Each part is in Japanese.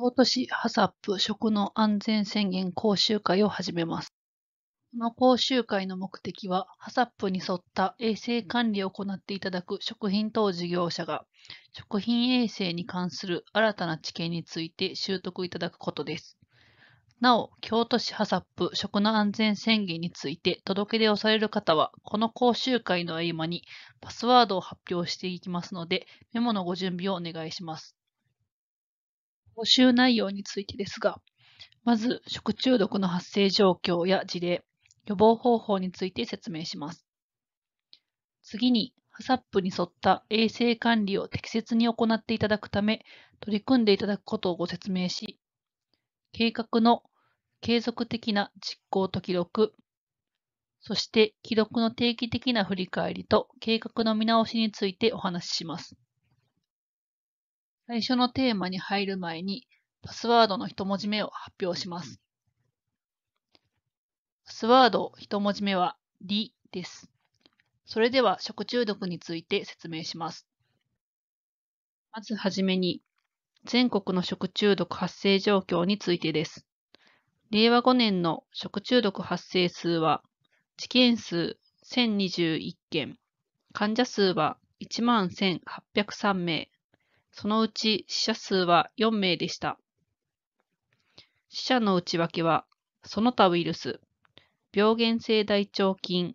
京都市ハサップ食の安全宣言講習会を始めます。この講習会の目的は、ハサップに沿った衛生管理を行っていただく食品等事業者が、食品衛生に関する新たな知見について習得いただくことです。なお、京都市ハサップ食の安全宣言について届け出をされる方は、この講習会の合間にパスワードを発表していきますので、メモのご準備をお願いします。募集内容についてですが、まず食中毒の発生状況や事例、予防方法について説明します。次に、HACCP に沿った衛生管理を適切に行っていただくため、取り組んでいただくことをご説明し、計画の継続的な実行と記録、そして記録の定期的な振り返りと計画の見直しについてお話しします。最初のテーマに入る前に、パスワードの一文字目を発表します。パスワード一文字目は、りです。それでは食中毒について説明します。まずはじめに、全国の食中毒発生状況についてです。令和5年の食中毒発生数は、治験数1021件、患者数は1 1803名、そのうち死者数は4名でした。死者の内訳は、その他ウイルス、病原性大腸菌、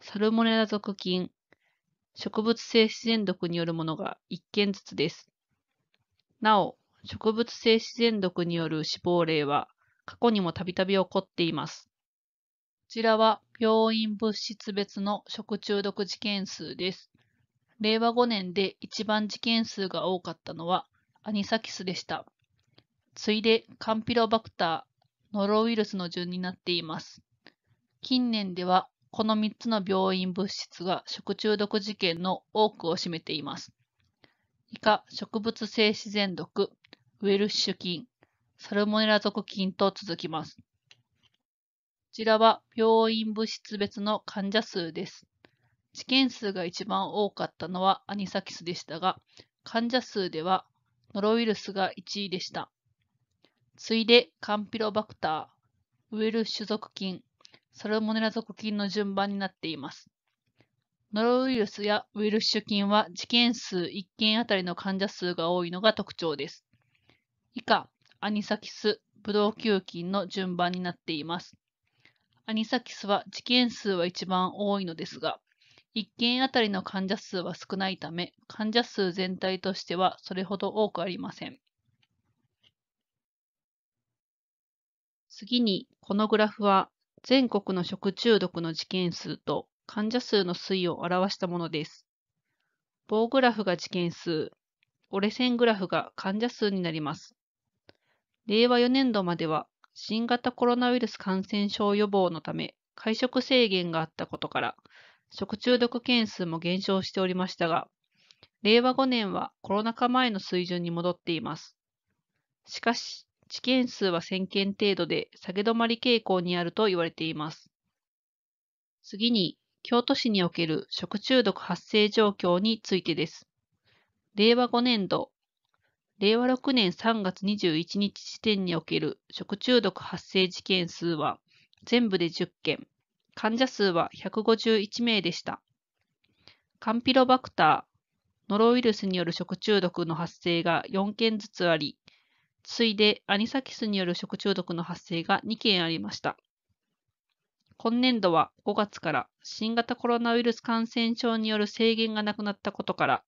サルモネラ属菌、植物性自然毒によるものが1件ずつです。なお、植物性自然毒による死亡例は過去にもたびたび起こっています。こちらは病院物質別の食中毒事件数です。令和5年で一番事件数が多かったのはアニサキスでした。次いでカンピロバクター、ノロウイルスの順になっています。近年ではこの3つの病院物質が食中毒事件の多くを占めています。以下、植物性自然毒、ウェルシュ菌、サルモネラ属菌と続きます。こちらは病院物質別の患者数です。試験数が一番多かったのはアニサキスでしたが、患者数ではノロウイルスが1位でした。次いでカンピロバクター、ウエルシュ属菌、サルモネラ属菌の順番になっています。ノロウイルスやウエルシュ菌は事件数1件あたりの患者数が多いのが特徴です。以下、アニサキス、ブドウ球菌の順番になっています。アニサキスは事件数は一番多いのですが、1件あたりの患者数は少ないため、患者数全体としてはそれほど多くありません。次に、このグラフは全国の食中毒の事件数と患者数の推移を表したものです。棒グラフが事件数、折れ線グラフが患者数になります。令和4年度までは新型コロナウイルス感染症予防のため会食制限があったことから食中毒件数も減少しておりましたが、令和5年はコロナ禍前の水準に戻っています。しかし、知件数は1000件程度で下げ止まり傾向にあると言われています。次に、京都市における食中毒発生状況についてです。令和5年度、令和6年3月21日時点における食中毒発生事件数は全部で10件。患者数は151名でした。カンピロバクター、ノロウイルスによる食中毒の発生が4件ずつあり、次いでアニサキスによる食中毒の発生が2件ありました。今年度は5月から新型コロナウイルス感染症による制限がなくなったことから、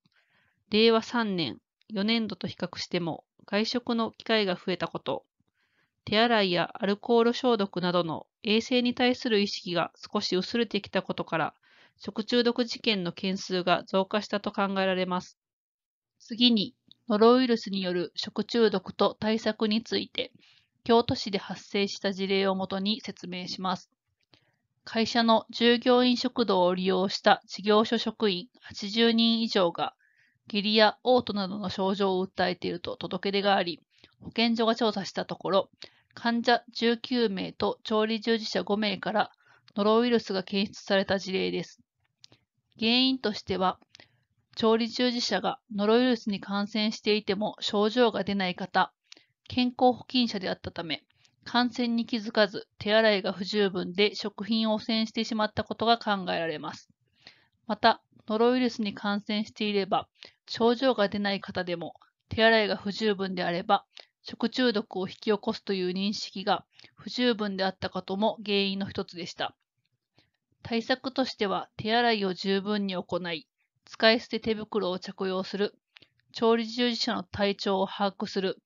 令和3年、4年度と比較しても外食の機会が増えたこと、手洗いやアルコール消毒などの衛生に対する意識が少し薄れてきたことから、食中毒事件の件数が増加したと考えられます。次に、ノロウイルスによる食中毒と対策について、京都市で発生した事例をもとに説明します。会社の従業員食堂を利用した事業所職員80人以上が、下痢や嘔吐などの症状を訴えていると届け出があり、保健所が調査したところ、患者19名と調理従事者5名からノロウイルスが検出された事例です。原因としては、調理従事者がノロウイルスに感染していても症状が出ない方、健康保菌者であったため、感染に気づかず手洗いが不十分で食品を汚染してしまったことが考えられます。また、ノロウイルスに感染していれば、症状が出ない方でも手洗いが不十分であれば、食中毒を引き起こすという認識が不十分であったことも原因の一つでした。対策としては手洗いを十分に行い、使い捨て手袋を着用する、調理従事者の体調を把握する、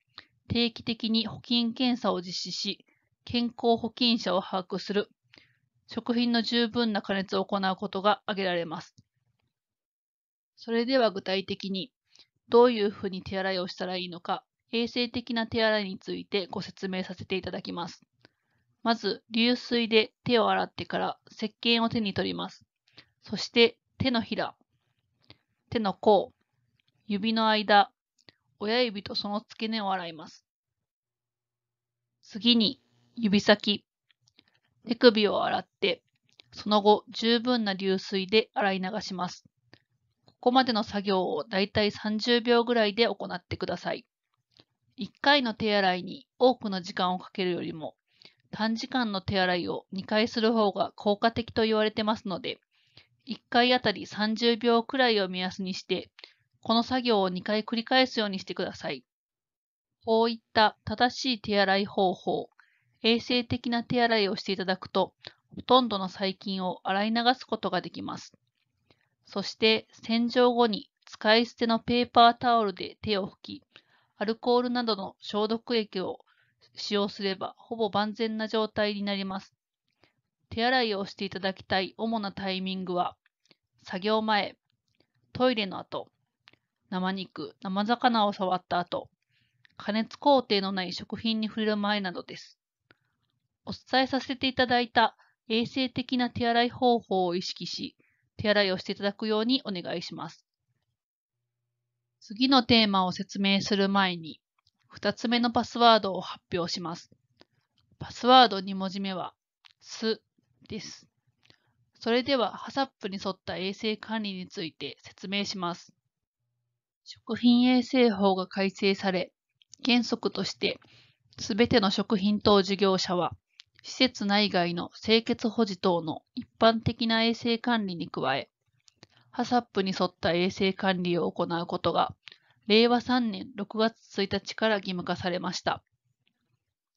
定期的に保菌検査を実施し、健康保菌者を把握する、食品の十分な加熱を行うことが挙げられます。それでは具体的に、どういうふうに手洗いをしたらいいのか衛生的な手洗いについてご説明させていただきます。まず、流水で手を洗ってから石鹸を手に取ります。そして、手のひら、手の甲、指の間、親指とその付け根を洗います。次に、指先、手首を洗って、その後、十分な流水で洗い流します。ここまでの作業をだいたい30秒ぐらいで行ってください。1回の手洗いに多くの時間をかけるよりも、短時間の手洗いを2回する方が効果的と言われてますので、1回あたり30秒くらいを目安にして、この作業を2回繰り返すようにしてください。こういった正しい手洗い方法、衛生的な手洗いをしていただくと、ほとんどの細菌を洗い流すことができます。そして、洗浄後に使い捨てのペーパータオルで手を拭き、アルコールなどの消毒液を使用すればほぼ万全な状態になります。手洗いをしていただきたい主なタイミングは、作業前、トイレの後、生肉、生魚を触った後、加熱工程のない食品に触れる前などです。お伝えさせていただいた衛生的な手洗い方法を意識し、手洗いをしていただくようにお願いします。次のテーマを説明する前に、2つ目のパスワードを発表します。パスワード2文字目は、すです。それでは、ハサップに沿った衛生管理について説明します。食品衛生法が改正され、原則として、すべての食品等事業者は、施設内外の清潔保持等の一般的な衛生管理に加え、ハサップに沿った衛生管理を行うことが、令和3年6月1日から義務化されました。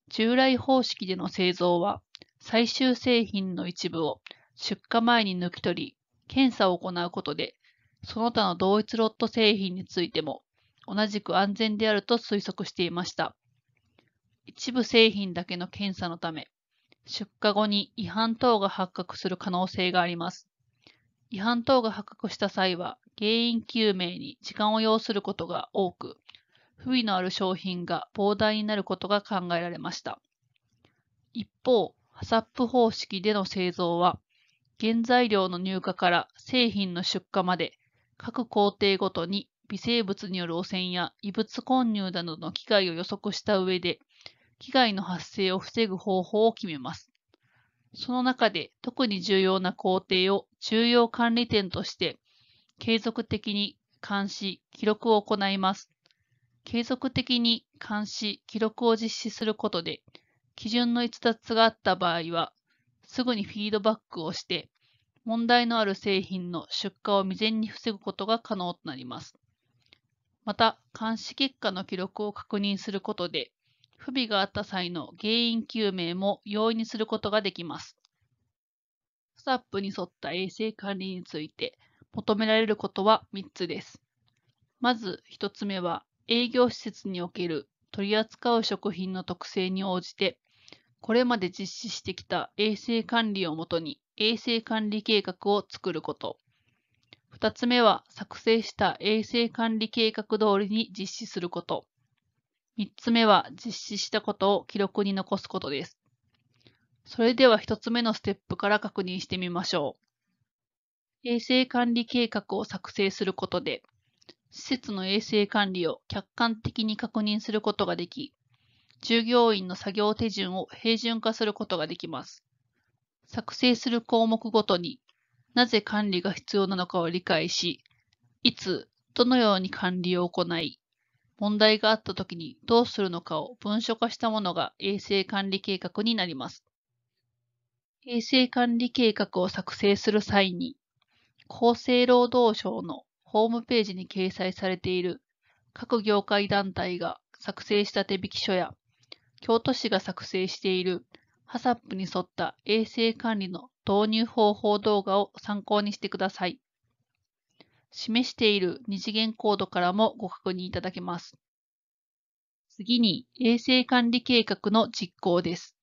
従来方式での製造は、最終製品の一部を出荷前に抜き取り、検査を行うことで、その他の同一ロット製品についても、同じく安全であると推測していました。一部製品だけの検査のため、出荷後に違反等が発覚する可能性があります。違反等が発覚した際は、原因究明に時間を要することが多く、不備のある商品が膨大になることが考えられました。一方、ハサップ方式での製造は、原材料の入荷から製品の出荷まで、各工程ごとに微生物による汚染や異物混入などの危害を予測した上で、危害の発生を防ぐ方法を決めます。その中で特に重要な工程を重要管理点として継続的に監視、記録を行います。継続的に監視、記録を実施することで、基準の逸脱があった場合は、すぐにフィードバックをして、問題のある製品の出荷を未然に防ぐことが可能となります。また、監視結果の記録を確認することで、不備があった際の原因究明も容易にすることができます。スタップに沿った衛生管理について求められることは3つです。まず1つ目は営業施設における取り扱う食品の特性に応じてこれまで実施してきた衛生管理をもとに衛生管理計画を作ること。2つ目は作成した衛生管理計画通りに実施すること。3つ目は実施したことを記録に残すことです。それでは1つ目のステップから確認してみましょう。衛生管理計画を作成することで、施設の衛生管理を客観的に確認することができ、従業員の作業手順を平準化することができます。作成する項目ごとになぜ管理が必要なのかを理解し、いつ、どのように管理を行い、問題があった時にどうするのかを文書化したものが衛生管理計画になります。衛生管理計画を作成する際に、厚生労働省のホームページに掲載されている各業界団体が作成した手引き書や、京都市が作成している HACCP に沿った衛生管理の導入方法動画を参考にしてください。示している二次元コードからもご確認いただけます。次に衛生管理計画の実行です。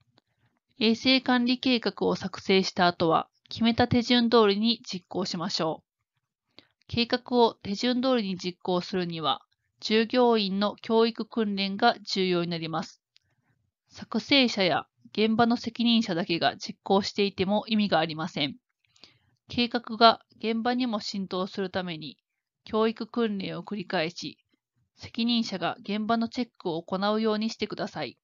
衛生管理計画を作成した後は、決めた手順通りに実行しましょう。計画を手順通りに実行するには、従業員の教育訓練が重要になります。作成者や現場の責任者だけが実行していても意味がありません。計画が現場にも浸透するために、教育訓練を繰り返し、責任者が現場のチェックを行うようにしてください。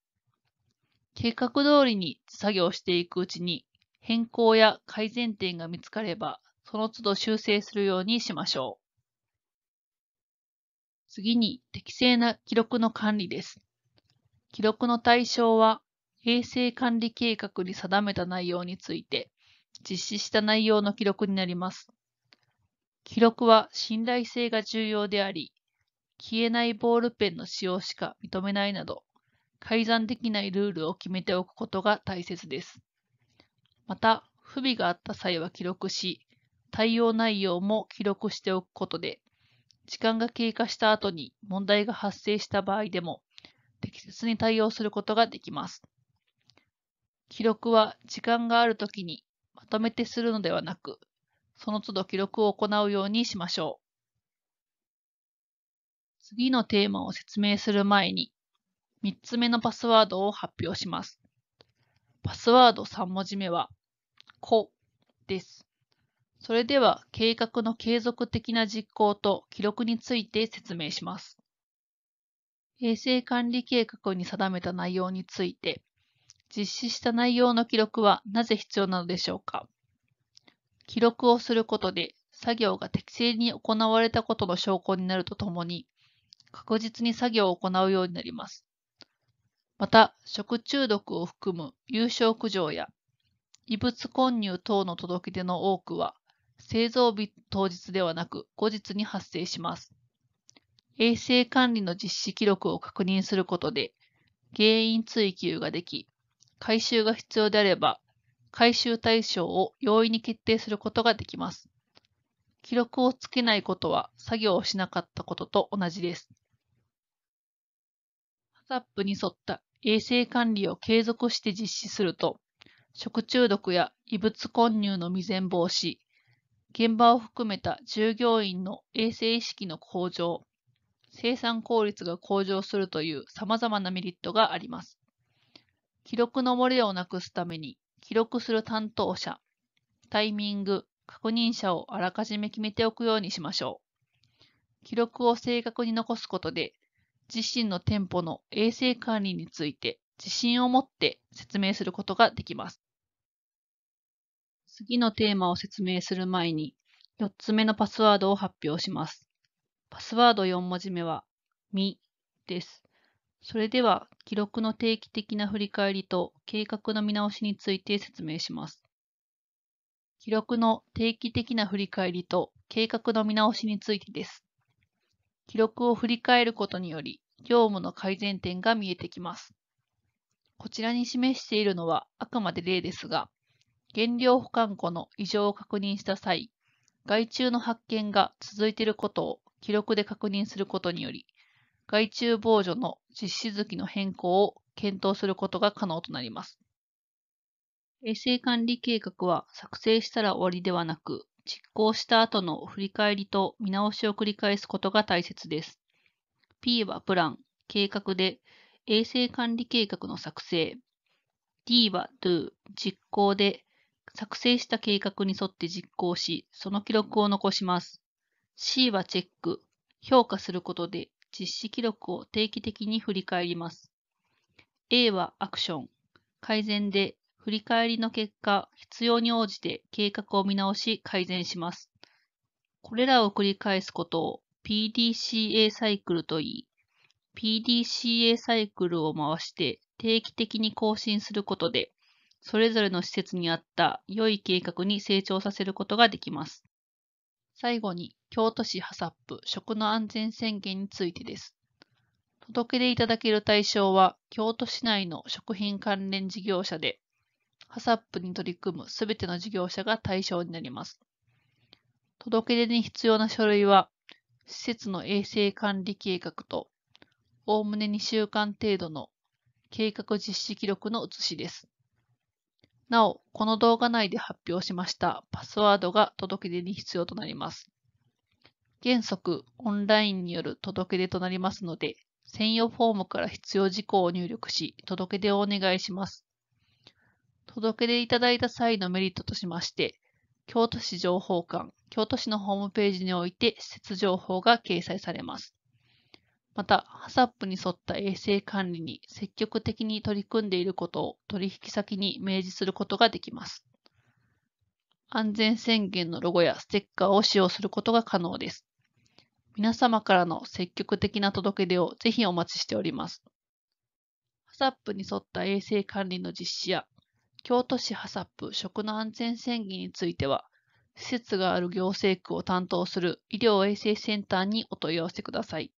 計画通りに作業していくうちに、変更や改善点が見つかれば、その都度修正するようにしましょう。次に適正な記録の管理です。記録の対象は、衛生管理計画に定めた内容について、実施した内容の記録になります。記録は信頼性が重要であり、消えないボールペンの使用しか認めないなど、改ざんできないルールを決めておくことが大切です。また、不備があった際は記録し、対応内容も記録しておくことで、時間が経過した後に問題が発生した場合でも、適切に対応することができます。記録は時間があるときにとめてするのではなく、その都度記録を行うようにしましょう。次のテーマを説明する前に、3つ目のパスワードを発表します。パスワード3文字目は、こです。それでは、計画の継続的な実行と記録について説明します。衛生管理計画に定めた内容について、実施した内容の記録はなぜ必要なのでしょうか記録をすることで作業が適正に行われたことの証拠になるとともに確実に作業を行うようになります。また、食中毒を含む有苦情や異物混入等の届け出の多くは製造日当日ではなく後日に発生します。衛生管理の実施記録を確認することで原因追及ができ、回収が必要であれば、回収対象を容易に決定することができます。記録をつけないことは作業をしなかったことと同じです。ハ a ップに沿った衛生管理を継続して実施すると、食中毒や異物混入の未然防止、現場を含めた従業員の衛生意識の向上、生産効率が向上するという様々なメリットがあります。記録の漏れをなくすために、記録する担当者、タイミング、確認者をあらかじめ決めておくようにしましょう。記録を正確に残すことで、自身の店舗の衛生管理について自信を持って説明することができます。次のテーマを説明する前に、4つ目のパスワードを発表します。パスワード4文字目は、みです。それでは、記録の定期的な振り返りと計画の見直しについて説明します。記録の定期的な振り返りと計画の見直しについてです。記録を振り返ることにより、業務の改善点が見えてきます。こちらに示しているのはあくまで例ですが、原料保管庫の異常を確認した際、害虫の発見が続いていることを記録で確認することにより、害虫防除の実施月の変更を検討することが可能となります。衛生管理計画は作成したら終わりではなく、実行した後の振り返りと見直しを繰り返すことが大切です。P はプラン、計画で、衛生管理計画の作成。D は Do、実行で、作成した計画に沿って実行し、その記録を残します。C はチェック、評価することで、実施記録を定期的に振り返ります。A はアクション、改善で振り返りの結果、必要に応じて計画を見直し改善します。これらを繰り返すことを PDCA サイクルと言い、PDCA サイクルを回して定期的に更新することで、それぞれの施設に合った良い計画に成長させることができます。最後に京都市ハサップ食の安全宣言についてです。届け出いただける対象は、京都市内の食品関連事業者で、ハサップに取り組むすべての事業者が対象になります。届け出に必要な書類は、施設の衛生管理計画と、おおむね2週間程度の計画実施記録の写しです。なお、この動画内で発表しましたパスワードが届け出に必要となります。原則、オンラインによる届け出となりますので、専用フォームから必要事項を入力し、届け出をお願いします。届け出いただいた際のメリットとしまして、京都市情報館、京都市のホームページにおいて施設情報が掲載されます。また、ハサップに沿った衛生管理に積極的に取り組んでいることを取引先に明示することができます。安全宣言のロゴやステッカーを使用することが可能です。皆様からの積極的な届け出をぜひお待ちしております。ハサップに沿った衛生管理の実施や、京都市ハサップ食の安全宣言については、施設がある行政区を担当する医療衛生センターにお問い合わせください。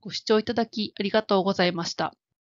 ご視聴いただきありがとうございました。